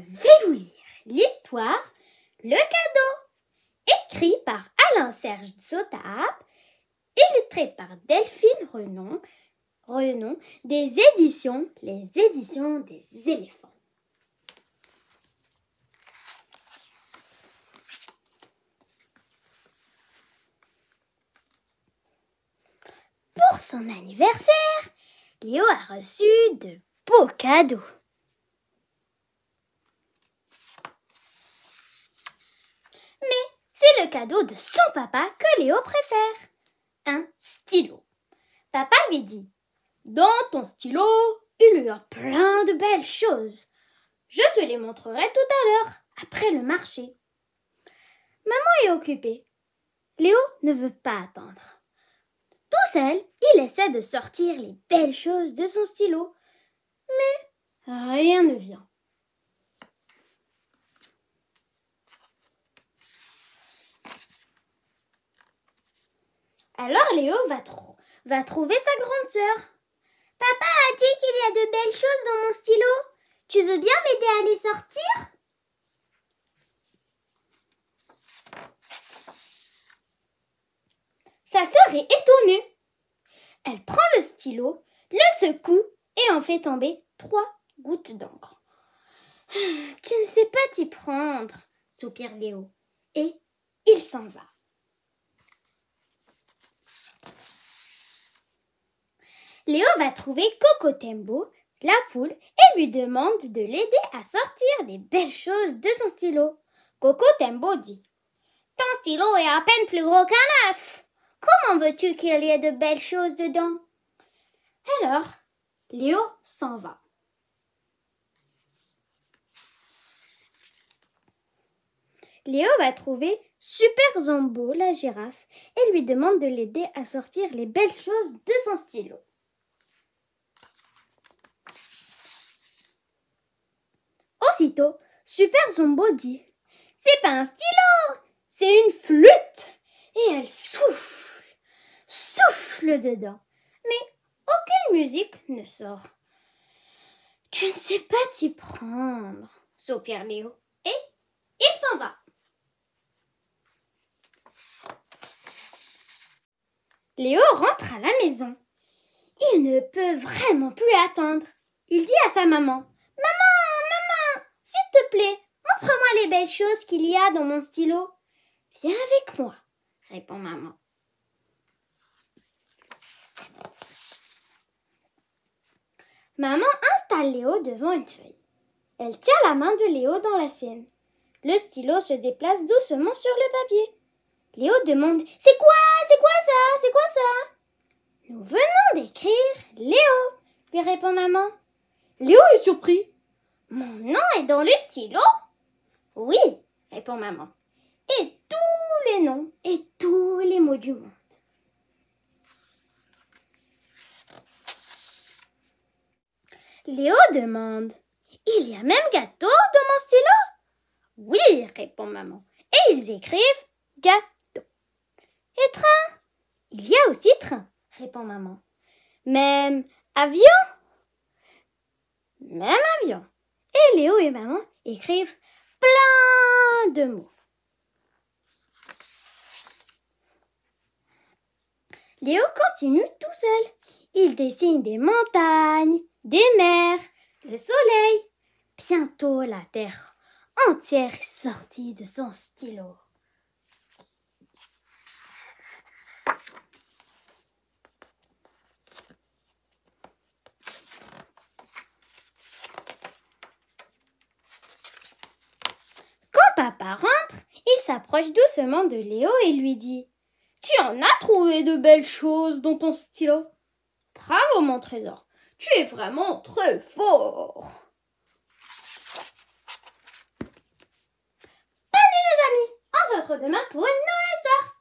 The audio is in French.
je vais vous lire l'histoire Le cadeau, écrit par Alain-Serge Zotaap, illustré par Delphine Renon des éditions Les éditions des éléphants. Pour son anniversaire, Léo a reçu de beaux cadeaux. cadeau de son papa que Léo préfère. Un stylo. Papa lui dit Dans ton stylo, il y a plein de belles choses. Je te les montrerai tout à l'heure, après le marché. Maman est occupée. Léo ne veut pas attendre. Tout seul, il essaie de sortir les belles choses de son stylo. Mais rien ne vient. Alors Léo va, va trouver sa grande sœur. Papa a dit qu'il y a de belles choses dans mon stylo. Tu veux bien m'aider à les sortir Sa sœur est étonnée. Elle prend le stylo, le secoue et en fait tomber trois gouttes d'encre. Tu ne sais pas t'y prendre, soupire Léo. Et il s'en va. Léo va trouver Coco Tembo, la poule, et lui demande de l'aider à sortir les belles choses de son stylo. Coco Tembo dit Ton stylo est à peine plus gros qu'un œuf. Comment veux-tu qu'il y ait de belles choses dedans Alors, Léo s'en va. Léo va trouver Super Zombo, la girafe, et lui demande de l'aider à sortir les belles choses de son stylo. Aussitôt, Super Zombo dit C'est pas un stylo, c'est une flûte Et elle souffle, souffle dedans. Mais aucune musique ne sort. Tu ne sais pas t'y prendre, soupire Léo. Et il s'en va. Léo rentre à la maison. Il ne peut vraiment plus attendre. Il dit à sa maman Maman, te plaît, montre-moi les belles choses qu'il y a dans mon stylo. Viens avec moi, répond maman. Maman installe Léo devant une feuille. Elle tient la main de Léo dans la sienne. Le stylo se déplace doucement sur le papier. Léo demande C'est quoi C'est quoi ça C'est quoi ça Nous venons d'écrire Léo, lui répond maman. Léo est surpris. Mon nom est dans le stylo Oui, répond maman. Et tous les noms et tous les mots du monde. Léo demande Il y a même gâteau dans mon stylo Oui, répond maman. Et ils écrivent gâteau. Et train Il y a aussi train, répond maman. Même avion Léo et maman écrivent plein de mots. Léo continue tout seul. Il dessine des montagnes, des mers, le soleil. Bientôt la terre entière est sortie de son stylo. papa rentre, il s'approche doucement de Léo et lui dit Tu en as trouvé de belles choses dans ton stylo. Bravo, mon trésor, tu es vraiment très fort. nuit les amis, on se retrouve demain pour une nouvelle histoire.